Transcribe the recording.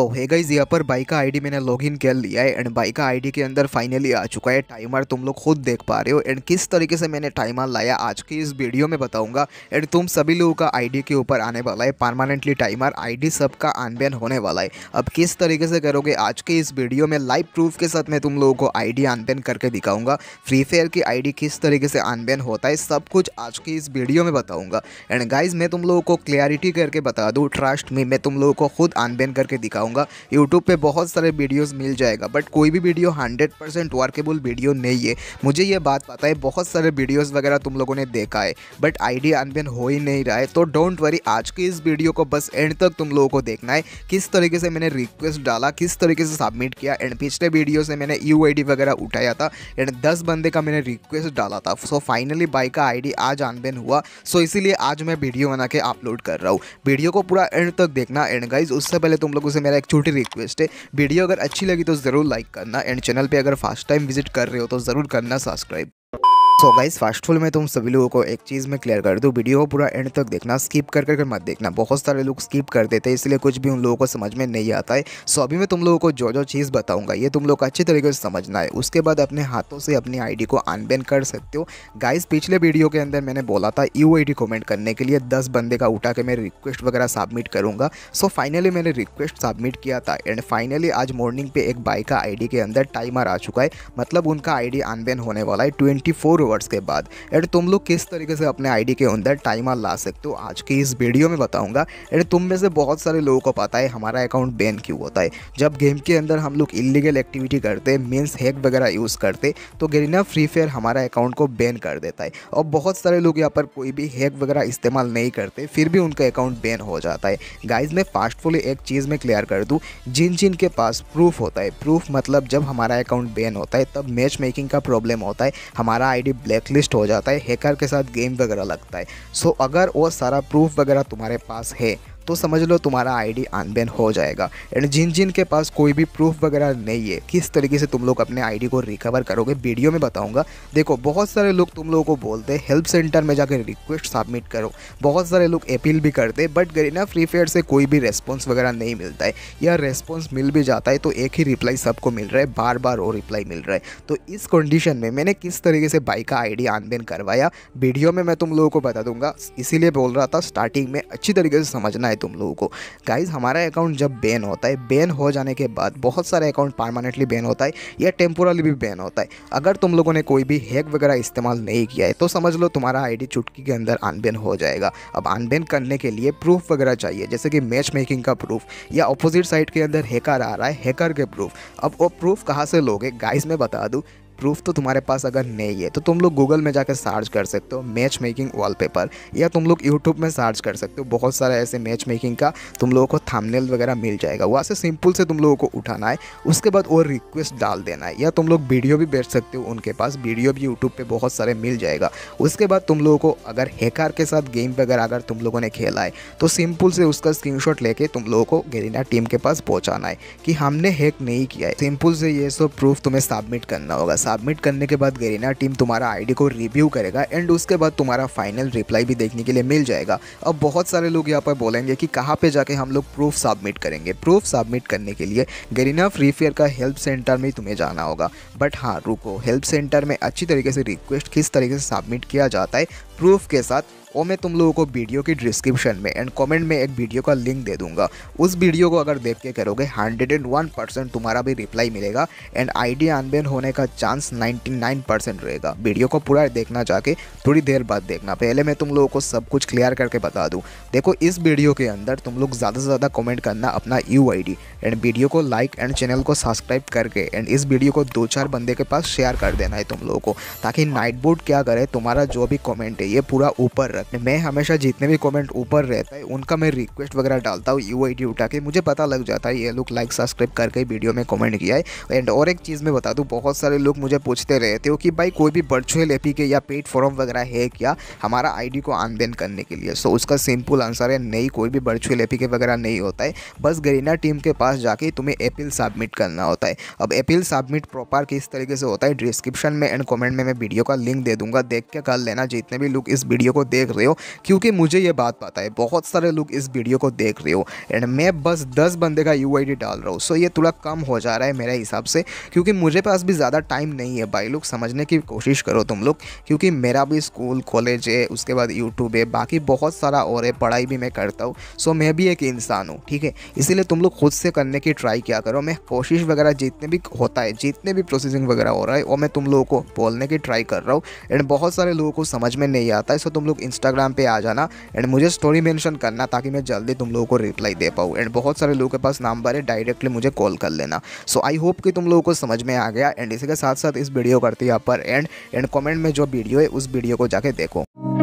तो है गाइज यहाँ पर बाइक का आईडी मैंने लॉगिन कर लिया है एंड बाइक का आईडी के अंदर फाइनली आ चुका है टाइमर तुम लोग खुद देख पा रहे हो एंड किस तरीके से मैंने टाइमर लाया आज की इस वीडियो में बताऊंगा एंड तुम सभी लोगों का आईडी के ऊपर आने वाला है परमानेंटली टाइमर आईडी सबका अनबैन होने वाला है अब किस तरीके से करोगे आज के इस वीडियो में लाइव प्रूफ के साथ मैं तुम लोगों को आई डी करके दिखाऊंगा फ्री फायर की आई किस तरीके से आनबेन होता है सब कुछ आज की इस वीडियो में बताऊंगा एंड गाइज मैं तुम लोगों को क्लियरिटी करके बता दूँ ट्रस्ट में मैं तुम लोगों को खुद आनबेन करके दिखाऊंगा बताऊंगा यूट्यूब पे बहुत सारे वीडियोस मिल जाएगा बट कोई भी वीडियो 100% परसेंट वर्केबल वीडियो नहीं है मुझे ये बात पता है बहुत सारे वीडियोस वगैरह तुम लोगों ने देखा है बट आइडिया अनबेन हो ही नहीं रहा है तो डोंट वरी आज के इस वीडियो को बस एंड तक तुम लोगों को देखना है किस तरीके से मैंने रिक्वेस्ट डाला किस तरीके से सबमिट किया एंड पिछले वीडियो से मैंने यू वगैरह उठाया था एंड दस बंदे का मैंने रिक्वेस्ट डाला था सो फाइनली बाई का आई आज अनबेन हुआ सो इसीलिए आज मैं वीडियो बना के अपलोड कर रहा हूँ वीडियो को पूरा एंड तक देखना एंड गाइज उससे पहले तुम लोगों से मेरा एक छोटी रिक्वेस्ट है वीडियो अगर अच्छी लगी तो ज़रूर लाइक करना एंड चैनल पर अगर फर्स्ट टाइम विजिट कर रहे हो तो ज़रूर करना सब्सक्राइब सो गाइस फास्ट फूल में तुम सभी लोगों को एक चीज़ में क्लियर कर दूँ वीडियो को पूरा एंड तक देखना स्किप कर करके मत देखना बहुत सारे लोग स्किप कर देते हैं इसलिए कुछ भी उन लोगों को समझ में नहीं आता है सो अभी मैं तुम लोगों को जो जो चीज़ बताऊंगा ये तुम लोग को अच्छे तरीके से समझना है उसके बाद अपने हाथों से अपनी आई को अनबैन कर सकते हो गाइस पिछले वीडियो के अंदर मैंने बोला था यू आई कमेंट करने के लिए दस बंदे का उठा के मैं रिक्वेस्ट वगैरह सबमिट करूँगा सो फाइनली मैंने रिक्वेस्ट सबमिट किया था एंड फाइनली आज मॉर्निंग पे एक बाई का आई के अंदर टाइमर आ चुका है मतलब उनका आई डी होने वाला है ट्वेंटी फॉलोअर्स के बाद एंड तुम लोग किस तरीके से अपने आईडी के अंदर टाइमर ला सकते हो आज की इस वीडियो में बताऊंगा एंड तुम में से बहुत सारे लोगों को पता है हमारा अकाउंट बैन क्यों होता है जब गेम के अंदर हम लोग इलीगल एक्टिविटी करते मीन्स हैक वगैरह यूज़ करते तो गरीना फ्री फायर हमारा अकाउंट को बैन कर देता है और बहुत सारे लोग यहाँ पर कोई भी हैक वगैरह इस्तेमाल नहीं करते फिर भी उनका अकाउंट बैन हो जाता है गाइज मैं फास्टफुली एक चीज़ में क्लियर कर दूँ जिन जिन के पास प्रूफ होता है प्रूफ मतलब जब हमारा अकाउंट बैन होता है तब मैच मेकिंग का प्रॉब्लम होता है हमारा आईडी ब्लैकलिस्ट हो जाता है हैकर के साथ गेम वगैरह लगता है सो अगर वो सारा प्रूफ वगैरह तुम्हारे पास है तो समझ लो तुम्हारा आईडी अनबैन हो जाएगा एंड जिन जिन के पास कोई भी प्रूफ वगैरह नहीं है किस तरीके से तुम लोग अपने आईडी को रिकवर करोगे वीडियो में बताऊंगा देखो बहुत सारे लोग तुम लोगों को बोलते हैं हेल्प सेंटर में जाकर रिक्वेस्ट सबमिट करो बहुत सारे लोग अपील भी करते हैं बट गरीना फ्री फेयर से कोई भी रेस्पॉन्स वगैरह नहीं मिलता है या रेस्पॉन्स मिल भी जाता है तो एक ही रिप्लाई सबको मिल रहा है बार बार वो रिप्लाई मिल रहा है तो इस कंडीशन में मैंने किस तरीके से बाइक का डी अनबैन करवाया वीडियो में मैं तुम लोगों को बता दूंगा इसीलिए बोल रहा था स्टार्टिंग में अच्छी तरीके से समझना है तुम लोगों को गाइज़ हमारा अकाउंट जब बैन होता है बैन हो जाने के बाद बहुत सारे अकाउंट परमानेंटली बैन होता है या टेम्पोरली भी बैन होता है अगर तुम लोगों ने कोई भी हैक वगैरह इस्तेमाल नहीं किया है तो समझ लो तुम्हारा आईडी चुटकी के अंदर अनबैन हो जाएगा अब अनबैन करने के लिए प्रूफ वगैरह चाहिए जैसे कि मैच मेकिंग का प्रूफ या अपोजिट साइड के अंदर हैकर आ रहा है हैकर के प्रूफ अब वो प्रूफ कहाँ से लोगे गाइज मैं बता दूँ प्रूफ तो तुम्हारे पास अगर नहीं है तो तुम लोग गूगल में जाकर सर्च कर सकते हो मैच मेकिंग वॉलपेपर या तुम लोग यूट्यूब में सर्च कर सकते हो बहुत सारे ऐसे मैच मेकिंग का तुम लोगों को थामनेल वगैरह मिल जाएगा वहाँ से सिंपल से तुम लोगों को उठाना है उसके बाद और रिक्वेस्ट डाल देना है या तुम लोग वीडियो भी बेच सकते हो उनके पास वीडियो भी यूट्यूब पर बहुत सारे मिल जाएगा उसके बाद तुम लोगों को अगर हैकार के साथ गेम वगैरह अगर तुम लोगों ने खेला है तो सिंपल से उसका स्क्रीन लेके तुम लोगों को गेरिना टीम के पास पहुँचाना है कि हमने हैक नहीं किया है सिंपल से ये सब प्रूफ तुम्हें सबमिट करना होगा सबमिट करने के बाद गरीना टीम तुम्हारा आईडी को रिव्यू करेगा एंड उसके बाद तुम्हारा फाइनल रिप्लाई भी देखने के लिए मिल जाएगा अब बहुत सारे लोग यहाँ पर बोलेंगे कि कहाँ पे जाके हम लोग प्रूफ सबमिट करेंगे प्रूफ सबमिट करने के लिए गरीना फ्री फेयर का हेल्प सेंटर में तुम्हें जाना होगा बट हाँ रुको हेल्प सेंटर में अच्छी तरीके से रिक्वेस्ट किस तरीके से सबमिट किया जाता है प्रूफ के साथ और मैं तुम लोगों को वीडियो की डिस्क्रिप्शन में एंड कमेंट में एक वीडियो का लिंक दे दूंगा उस वीडियो को अगर देख के करोगे 101 परसेंट तुम्हारा भी रिप्लाई मिलेगा एंड आईडी अनबेन होने का चांस 99 परसेंट रहेगा वीडियो को पूरा देखना जाके थोड़ी देर बाद देखना पहले मैं तुम लोगों को सब कुछ क्लियर करके बता दूँ देखो इस वीडियो के अंदर तुम लोग ज़्यादा से ज़्यादा कॉमेंट करना अपना यू आई एंड वीडियो को लाइक एंड चैनल को सब्सक्राइब करके एंड इस वीडियो को दो चार बंदे के पास शेयर कर देना है तुम लोगों को ताकि नाइट बोर्ड क्या करे तुम्हारा जो भी कॉमेंट है चाहिए पूरा ऊपर रख मैं हमेशा जितने भी कमेंट ऊपर रहता है उनका मैं रिक्वेस्ट वगैरह डालता हूँ यू आई उठा के मुझे पता लग जाता है ये लोग लाइक सब्सक्राइब करके वीडियो में कमेंट किया है एंड और एक चीज़ मैं बता दूँ बहुत सारे लोग मुझे पूछते रहते हो कि भाई कोई भी वर्चुअल एपी के या पेड फॉर्म वगैरह है क्या हमारा आई को आनदेन करने के लिए सो so, उसका सिंपल आंसर है नहीं कोई भी वर्चुअल एपी के वगैरह नहीं होता है बस गरीना टीम के पास जाके तुम्हें अपील सबमिट करना होता है अब अपील सबमिट प्रॉपर किस तरीके से होता है डिस्क्रिप्शन में एंड कॉमेंट में मैं वीडियो का लिंक दे दूंगा देख के कर लेना जितने भी लोग लोग इस वीडियो को देख रहे हो क्योंकि मुझे ये बात पता है बहुत सारे लोग इस वीडियो को देख रहे हो एंड मैं बस दस बंदे का यू डाल रहा हूँ सो ये थोड़ा कम हो जा रहा है मेरे हिसाब से क्योंकि मुझे पास भी ज़्यादा टाइम नहीं है भाई लोग समझने की कोशिश करो तुम लोग क्योंकि मेरा भी स्कूल कॉलेज है उसके बाद यूट्यूब है बाकी बहुत सारा और है पढ़ाई भी मैं करता हूँ सो मैं भी एक इंसान हूँ ठीक है इसीलिए तुम लोग खुद से करने की ट्राई किया करो मैं कोशिश वगैरह जितने भी होता है जितने भी प्रोसेसिंग वगैरह हो रहा है वो मैं तुम लोगों को बोलने की ट्राई कर रहा हूँ एंड बहुत सारे लोगों को समझ में नहीं नहीं आता है सो तुम लोग इंस्टाग्राम पे आ जाना एंड मुझे स्टोरी मेंशन करना ताकि मैं जल्दी तुम लोगों को रिप्लाई दे पाऊँ एंड बहुत सारे लोगों के पास नंबर है डायरेक्टली मुझे कॉल कर लेना सो आई होप कि तुम लोगों को समझ में आ गया एंड इसी के साथ साथ इस वीडियो करती यहाँ पर एंड एंड कॉमेंट में जो वीडियो है उस वीडियो को जाके देखो